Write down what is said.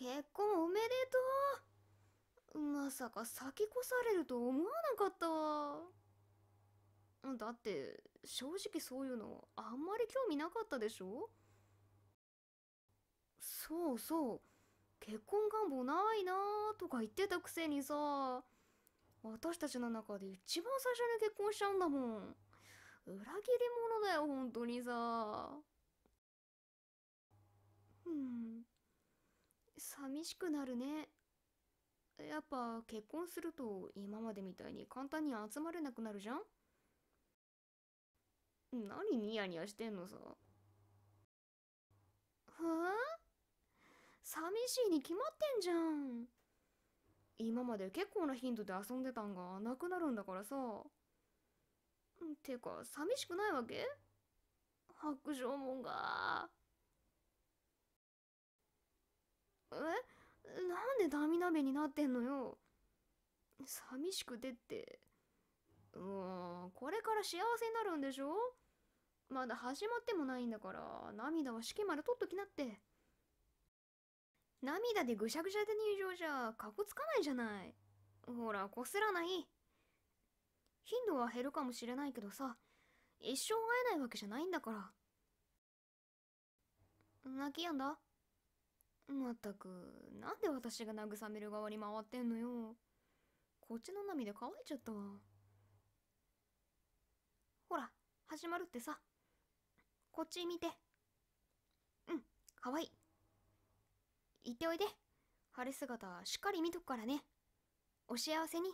結婚おめでとうまさか先越されると思わなかったわだって正直そういうのあんまり興味なかったでしょそうそう結婚願望ないなーとか言ってたくせにさ私たちの中で一番最初に結婚しちゃうんだもん裏切り者だよ本当にさうん寂しくなるねやっぱ結婚すると今までみたいに簡単に集まれなくなるじゃん何ニヤニヤしてんのさはあ寂しいに決まってんじゃん今まで結構な頻度で遊んでたんがなくなるんだからさてか寂しくないわけ白状もんがえなんでダミ鍋になってんのよ寂しくてってもうこれから幸せになるんでしょまだ始まってもないんだから涙は式まで取っときなって涙でぐしゃぐしゃで入場じゃかこつかないじゃないほらこすらない頻度は減るかもしれないけどさ一生会えないわけじゃないんだから泣きやんだまったくなんで私が慰める側に回ってんのよこっちの涙乾いちゃったわほら始まるってさこっち見てうんかわいい行っておいで晴れ姿しっかり見とくからねお幸せに